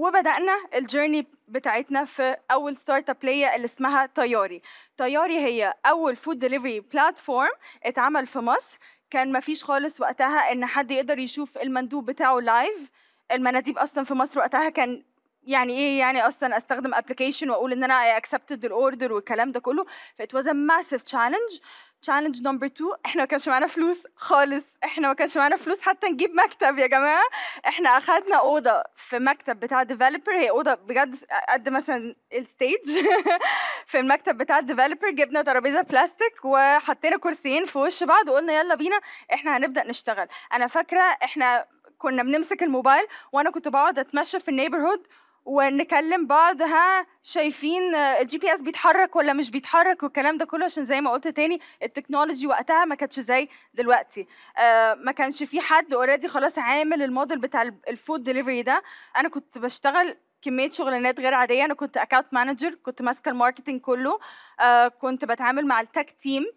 وبدانا الجيرني بتاعتنا في اول ستارت اب ليا اللي اسمها طياري طياري هي اول فود ديليفري بلاتفورم اتعمل في مصر كان ما فيش خالص وقتها ان حد يقدر يشوف المندوب بتاعه لايف المناديب اصلا في مصر وقتها كان يعني ايه يعني اصلا استخدم ابلكيشن واقول ان انا اكسبتد الاوردر والكلام ده كله فات واز ا ماسيف تشالنج تشالنج نمبر 2 احنا ما كانش معانا فلوس خالص احنا ما كانش معانا فلوس حتى نجيب مكتب يا جماعه احنا اخذنا اوضه في مكتب بتاع ديفلوبر هي اوضه بجد قد مثلا الستيج في المكتب بتاع الديفلوبر جبنا ترابيزه بلاستيك وحطينا كرسيين في وش بعض وقلنا يلا بينا احنا هنبدا نشتغل انا فاكره احنا كنا بنمسك الموبايل وانا كنت بقعد اتمشى في النيبرهود ونكلم بعض ها شايفين الجي بي اس بيتحرك ولا مش بيتحرك والكلام ده كله عشان زي ما قلت تاني التكنولوجي وقتها ما كانتش زي دلوقتي آه، ما كانش في حد اوريدي خلاص عامل الموديل بتاع الفود ديليفري ده انا كنت بشتغل كميه شغلانات غير عاديه انا كنت اكاونت مانجر كنت ماسكه الماركتينج كله آه كنت بتعامل مع التاك تيم